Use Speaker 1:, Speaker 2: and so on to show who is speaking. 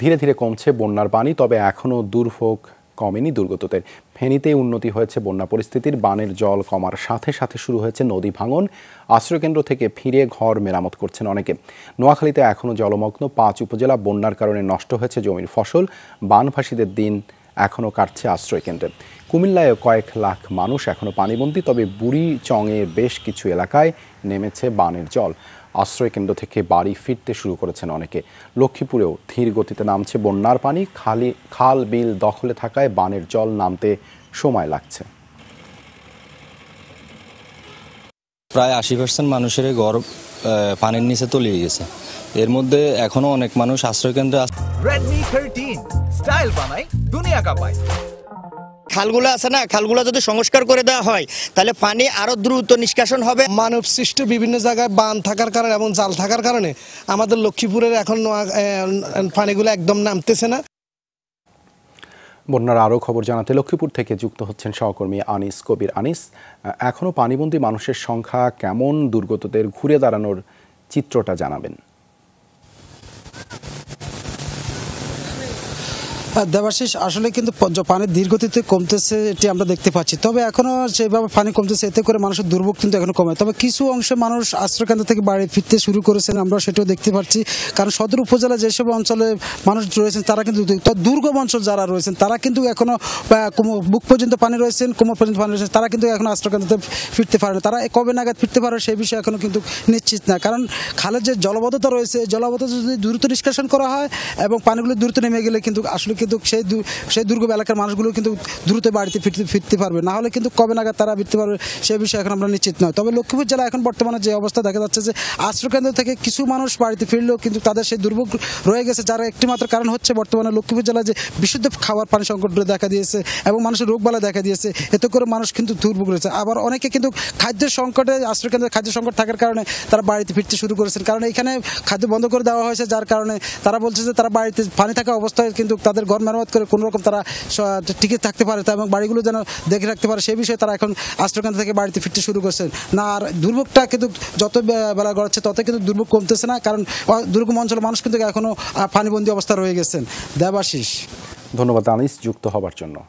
Speaker 1: ধীরে ধীরে কমছে বন্যার পানি তবে এখনও দুর্ভোগ কমেনি দুর্গতদের ফেনীতে উন্নতি হয়েছে বন্যা পরিস্থিতির বানের জল কমার সাথে সাথে শুরু হয়েছে নদী ভাঙন আশ্রয়কেন্দ্র থেকে ফিরে ঘর মেরামত করছেন অনেকে নোয়াখালীতে এখনও জলমগ্ন পাঁচ উপজেলা বন্যার কারণে নষ্ট হয়েছে জমির ফসল বানভাসীদের দিন এখনও কাটছে আশ্রয়কেন্দ্রে কুমিল্লায় কয়েক লাখ মানুষ এখনও পানিবন্দী তবে বুড়িচংয়ের বেশ কিছু এলাকায় নেমেছে বানের জল আশ্রয়কেন্দ্র থেকে বাড়ি ফিরতে শুরু করেছেন অনেকে লক্ষ্মীপুরেও ধীর গতিতে নামছে বন্যার পানি খালি খাল বিল দখলে থাকায় বানের জল নামতে সময় লাগছে প্রায় আশি পার্সেন্ট মানুষের গর পানির নিচে তলিয়ে গেছে এর মধ্যে এখনো অনেক মানুষ আশ্রয়কেন্দ্রে রেডমি থার্টিন স্টাইল দুনিয়া কাপায় খালগুলো আছে না
Speaker 2: খালগুলো যদি সংস্কার করে দেওয়া হয় তাহলে পানি আরও দ্রুত নিষ্কাশন হবে মানব সৃষ্ট বিভিন্ন জায়গায় বান থাকার কারণে এবং জাল থাকার কারণে আমাদের লক্ষ্মীপুরের এখন পানিগুলো একদম নামতেছে না
Speaker 1: বন্যার আরও খবর জানাতে লক্ষ্মীপুর থেকে যুক্ত হচ্ছেন সহকর্মী আনিস কবির আনিস এখনও পানিবন্দী মানুষের সংখ্যা কেমন দুর্গতদের ঘুরে দাঁড়ানোর চিত্রটা জানাবেন
Speaker 2: দেবাশিস আসলে কিন্তু পানির দীর্ঘতিতে কমতেছে এটি আমরা দেখতে পাচ্ছি তবে এখনও সেভাবে পানি কমতেছে এতে করে মানুষের দুর্ভোগ কিন্তু এখনো কমে তবে কিছু অংশে মানুষ আশ্রয়কেন্দ্র থেকে বাড়ি ফিরতে শুরু করেছেন আমরা সেটাও দেখতে পাচ্ছি কারণ সদর উপজেলা যেসব অঞ্চলে মানুষ রয়েছেন তারা কিন্তু দুর্গম অঞ্চল যারা রয়েছেন তারা কিন্তু এখনও বুক পর্যন্ত পানি রয়েছেন কোমর পর্যন্ত পানি রয়েছেন তারা কিন্তু এখন আশ্রয়কেন্দ্রতে ফিরতে পারে না তারা কবে নাগাদ ফিরতে পারে সেই বিষয়ে এখনও কিন্তু নিশ্চিত না কারণ খালের যে জলবদ্ধতা রয়েছে জলবদ্ধতা যদি দ্রুত নিষ্কাশন করা হয় এবং পানিগুলো দ্রুত নেমে গেলে কিন্তু আসলে কিন্তু সেই সেই দুর্গম এলাকার মানুষগুলো কিন্তু দ্রুত বাড়িতে ফিরতে ফিরতে পারবে না হলে কিন্তু কবে নাগাদ তারা ফিরতে পারবে সে বিষয়ে এখন আমরা নিশ্চিত নয় তবে লক্ষ্মীপুর জেলা এখন বর্তমানে যে অবস্থা দেখা যাচ্ছে যে আশ্রয়কেন্দ্র থেকে কিছু মানুষ বাড়িতে ফিরলেও কিন্তু তাদের সেই দুর্ভোগ রয়ে গেছে যার একটিমাত্র কারণ হচ্ছে বর্তমানে লক্ষ্মীপুর জেলায় যে বিশুদ্ধ খাবার পানি সংকট দেখা দিয়েছে এবং মানুষের রোগবালা দেখা দিয়েছে এতে করে মানুষ কিন্তু দুর্ভোগ রয়েছে আবার অনেকে কিন্তু খাদ্য সংকটে আশ্রয়কেন্দ্রে খাদ্য সংকট থাকার কারণে তারা বাড়িতে ফিরতে শুরু করেছেন কারণ এখানে খাদ্য বন্ধ করে দেওয়া হয়েছে যার কারণে তারা বলছে যে তারা বাড়িতে পানি থাকা অবস্থায় কিন্তু তাদের ঘর মেরামত করে রকম তারা টিকে থাকতে পারে এবং বাড়িগুলো যেন দেখে রাখতে পারে সেই বিষয়ে তারা এখন আশ্রয়কেন্দ্র থেকে বাড়িতে ফিরতে শুরু করছেন না আর দুর্ভোগটা কিন্তু যত বেলা গড়াচ্ছে তত কিন্তু দুর্ভোগ কমতেছে না কারণ দুর্গম অঞ্চলের মানুষ কিন্তু এখনও পানিবন্দী অবস্থা রয়ে গেছেন দেবাশিস
Speaker 1: ধন্যবাদ আনিস যুক্ত হবার জন্য